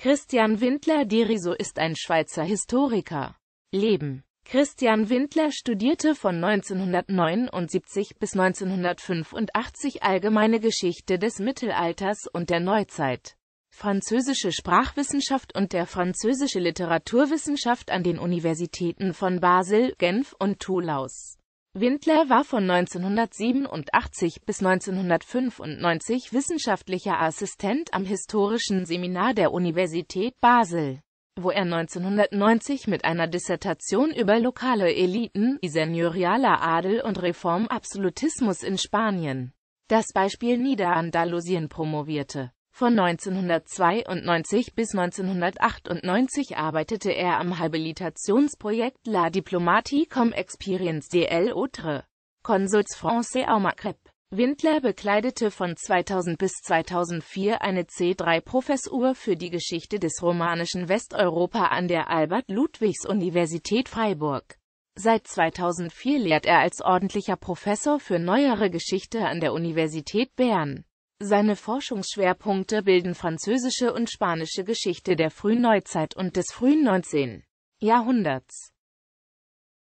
Christian Windler Deriso ist ein Schweizer Historiker. Leben Christian Windler studierte von 1979 bis 1985 allgemeine Geschichte des Mittelalters und der Neuzeit, französische Sprachwissenschaft und der französische Literaturwissenschaft an den Universitäten von Basel, Genf und Toulouse. Windler war von 1987 bis 1995 wissenschaftlicher Assistent am Historischen Seminar der Universität Basel, wo er 1990 mit einer Dissertation über lokale Eliten, seigneurialer Adel und Reformabsolutismus in Spanien das Beispiel Niederandalusien promovierte von 1992 bis 1998 arbeitete er am Habilitationsprojekt La Diplomatie comme Experience de l'autre. Consuls français au Maghreb. Windler bekleidete von 2000 bis 2004 eine C3-Professur für die Geschichte des romanischen Westeuropa an der Albert-Ludwigs-Universität Freiburg. Seit 2004 lehrt er als ordentlicher Professor für neuere Geschichte an der Universität Bern. Seine Forschungsschwerpunkte bilden französische und spanische Geschichte der frühen Neuzeit und des frühen 19. Jahrhunderts.